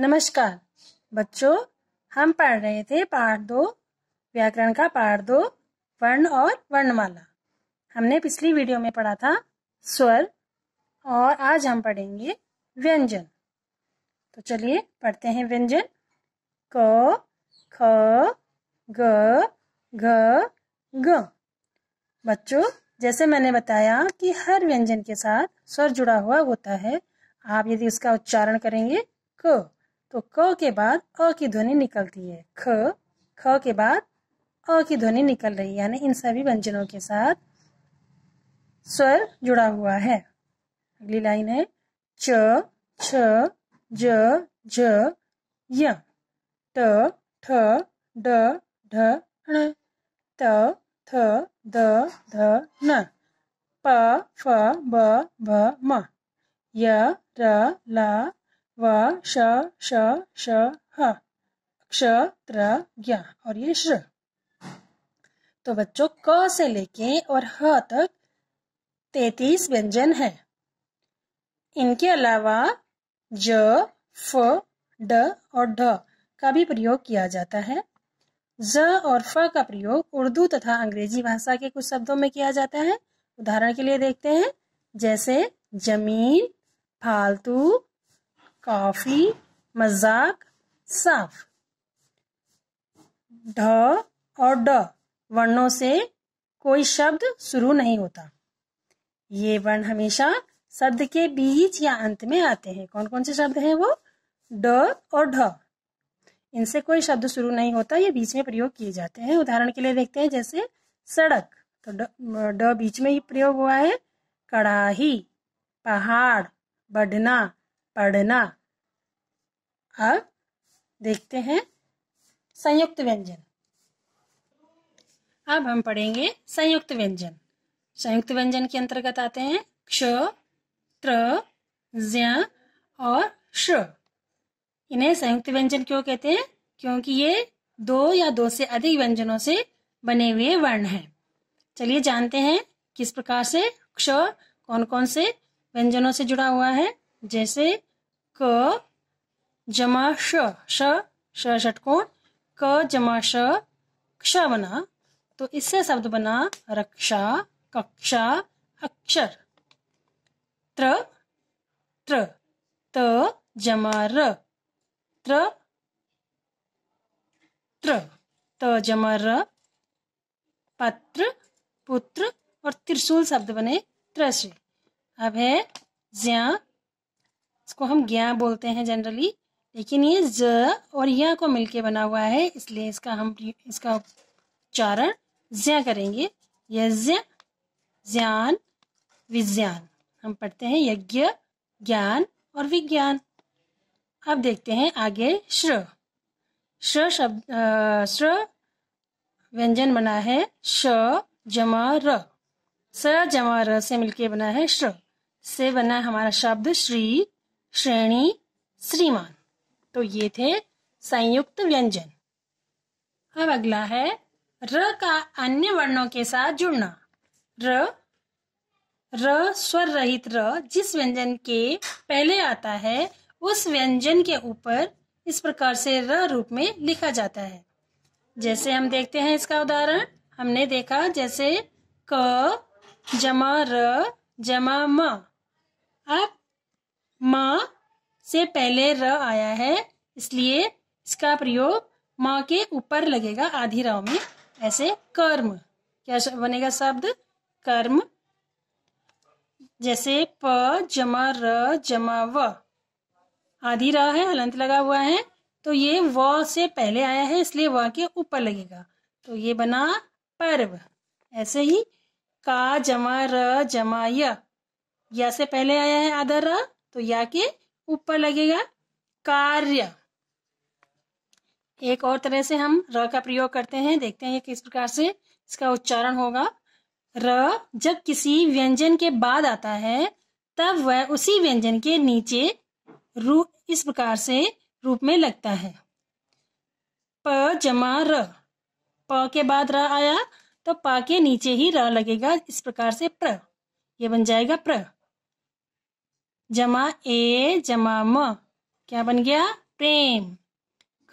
नमस्कार बच्चों हम पढ़ रहे थे पाठ दो व्याकरण का पाठ दो वर्ण और वर्णमाला हमने पिछली वीडियो में पढ़ा था स्वर और आज हम पढ़ेंगे व्यंजन तो चलिए पढ़ते हैं व्यंजन क ख ग घ ग बच्चों जैसे मैंने बताया कि हर व्यंजन के साथ स्वर जुड़ा हुआ होता है आप यदि उसका उच्चारण करेंगे क तो क के बाद अ की ध्वनि निकलती है ख ख के बाद अ की ध्वनि निकल रही है यानी इन सभी व्यंजनों के साथ स्वर जुड़ा हुआ है अगली लाइन है च छ ज ज य ट ठ ड ढ ण त थ द ध न प फ ब भ म य र ल व श श श ह क्ष त्र और ये श्र तो बच्चों क से लेके और ह तक तैतीस व्यंजन है इनके अलावा ज फ ड और ढ का भी प्रयोग किया जाता है ज और फ का प्रयोग उर्दू तथा अंग्रेजी भाषा के कुछ शब्दों में किया जाता है उदाहरण के लिए देखते हैं जैसे जमीन फालतू कॉफी मजाक साफ ढ और ड वर्णों से कोई शब्द शुरू नहीं होता ये वर्ण हमेशा शब्द के बीच या अंत में आते हैं कौन कौन से शब्द हैं वो ड और ढ इनसे कोई शब्द शुरू नहीं होता ये बीच में प्रयोग किए जाते हैं उदाहरण के लिए देखते हैं जैसे सड़क तो ड बीच में ही प्रयोग हुआ है कड़ाही पहाड़ बढ़ना पढ़ना अब देखते हैं संयुक्त व्यंजन अब हम पढ़ेंगे संयुक्त व्यंजन संयुक्त व्यंजन के अंतर्गत आते हैं क्ष त्र और श इन्हें संयुक्त व्यंजन क्यों कहते हैं क्योंकि ये दो या दो से अधिक व्यंजनों से बने हुए वर्ण हैं चलिए जानते हैं किस प्रकार से क्ष कौन कौन से व्यंजनों से जुड़ा हुआ है जैसे क जमा श श श षटकोण क जमा श क्ष बना तो इससे शब्द बना रक्षा कक्षा अक्षर त्र त्र त जमा र त्र त्र त जमा र पत्र पुत्र और त्रिशूल शब्द बने त्र से अब है ज्ञा इसको हम ज्ञा बोलते हैं जनरली लेकिन ये ज और य को मिलके बना हुआ है इसलिए इसका हम इसका उच्चारण ज्या करेंगे यज्ञ ज्ञान विज्ञान हम पढ़ते हैं यज्ञ ज्ञान और विज्ञान अब देखते हैं आगे श्र श्र शब्द श्र व्यंजन बना है श जमा र स जमा र से मिलके बना है श्र से बना है हमारा शब्द श्री श्रेणी श्रीमान तो ये थे संयुक्त व्यंजन अब अगला है र का अन्य वर्णों के साथ जुड़ना र र स्वर रहित र जिस व्यंजन के पहले आता है उस व्यंजन के ऊपर इस प्रकार से र रूप में लिखा जाता है जैसे हम देखते हैं इसका उदाहरण हमने देखा जैसे क जमा र जमा म अब म से पहले र आया है इसलिए इसका प्रयोग माँ के ऊपर लगेगा आधी राव में ऐसे कर्म क्या बनेगा शब्द कर्म जैसे प जमा र जमा व आधी राह है हलंत लगा हुआ है तो ये व से पहले आया है इसलिए व के ऊपर लगेगा तो ये बना पर्व ऐसे ही का जमा र जमा य या से पहले आया है आधा र तो या के ऊपर लगेगा कार्य एक और तरह से हम र का प्रयोग करते हैं देखते हैं किस प्रकार से इसका उच्चारण होगा र जब किसी व्यंजन के बाद आता है तब वह उसी व्यंजन के नीचे रू इस प्रकार से रूप में लगता है प जमा र प के बाद र आया तो पा के नीचे ही र लगेगा इस प्रकार से प्र ये बन जाएगा प्र जमा ए जमा म क्या बन गया प्रेम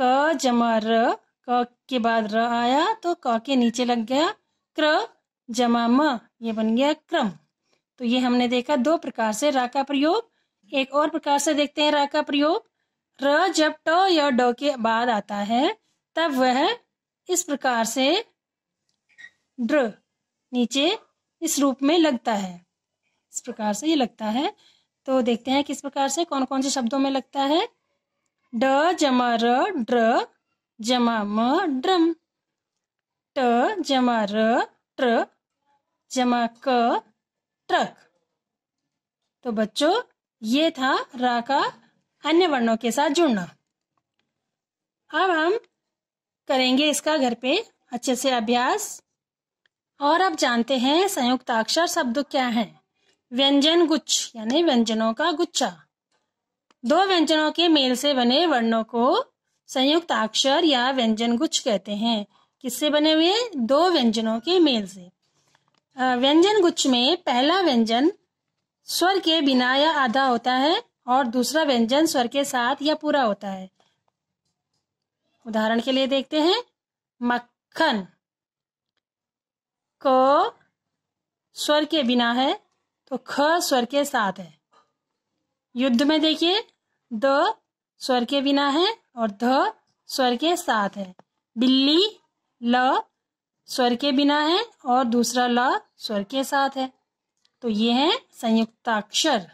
क जमा र क के बाद र आया तो क के नीचे लग गया क्र जमा म ये बन गया क्रम तो ये हमने देखा दो प्रकार से रा का प्रयोग एक और प्रकार से देखते हैं रा का प्रयोग र जब ट या ड के बाद आता है तब वह इस प्रकार से ड्र नीचे इस रूप में लगता है इस प्रकार से ये लगता है तो देखते हैं किस प्रकार से कौन कौन से शब्दों में लगता है ड जमा र ड्र जमा म ड्रम ट जमा र ट्र जमा क ट्रक तो बच्चों ये था रा का अन्य वर्णों के साथ जुड़ना अब हम करेंगे इसका घर पे अच्छे से अभ्यास और अब जानते हैं संयुक्त अक्षर शब्द क्या हैं व्यंजन गुच्छ यानी व्यंजनों का गुच्छा दो व्यंजनों के मेल से बने वर्णों को संयुक्त अक्षर या व्यंजन गुच्छ कहते हैं किससे बने हुए दो व्यंजनों के मेल से व्यंजन गुच्छ में पहला व्यंजन स्वर के बिना या आधा होता है और दूसरा व्यंजन स्वर के साथ या पूरा होता है उदाहरण के लिए देखते हैं मक्खन को स्वर के बिना है तो ख स्वर के साथ है युद्ध में देखिए द स्वर के बिना है और ध स्वर के साथ है बिल्ली ल स्वर के बिना है और दूसरा ल स्वर के साथ है तो ये है संयुक्ताक्षर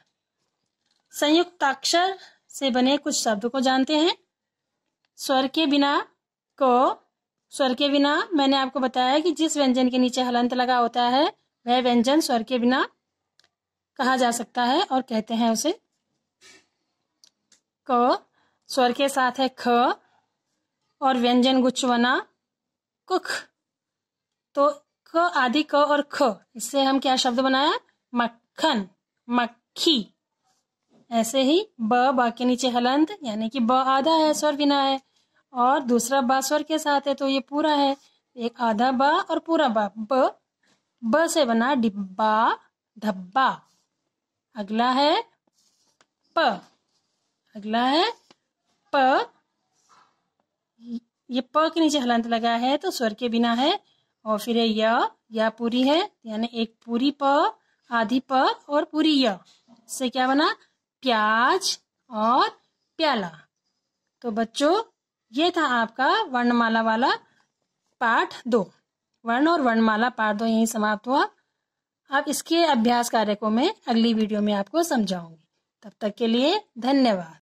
संयुक्ताक्षर से बने कुछ शब्द को जानते हैं स्वर के बिना को स्वर के बिना मैंने आपको बताया कि जिस व्यंजन के नीचे हलंत लगा होता है वह व्यंजन स्वर के बिना कहा जा सकता है और कहते हैं उसे क स्वर के साथ है ख और व्यंजन गुच्छवना कुख तो क आदि क और ख इससे हम क्या शब्द बनाया मक्खन मक्खी ऐसे ही ब बा के नीचे हलंत यानी कि ब आधा है स्वर बिना है और दूसरा बा स्वर के साथ है तो ये पूरा है एक आधा बा और पूरा बा ब ब से बना डिब्बा धब्बा अगला है प अगला है प ये प के नीचे हलंत लगा है तो स्वर के बिना है और फिर है या, या पूरी है यानी एक पूरी प आधी प और पूरी य से क्या बना प्याज और प्याला तो बच्चों ये था आपका वर्णमाला वाला पाठ दो वर्ण और वर्णमाला पाठ दो यही समाप्त हुआ अब इसके अभ्यास कार्य को मैं अगली वीडियो में आपको समझाऊंगी तब तक के लिए धन्यवाद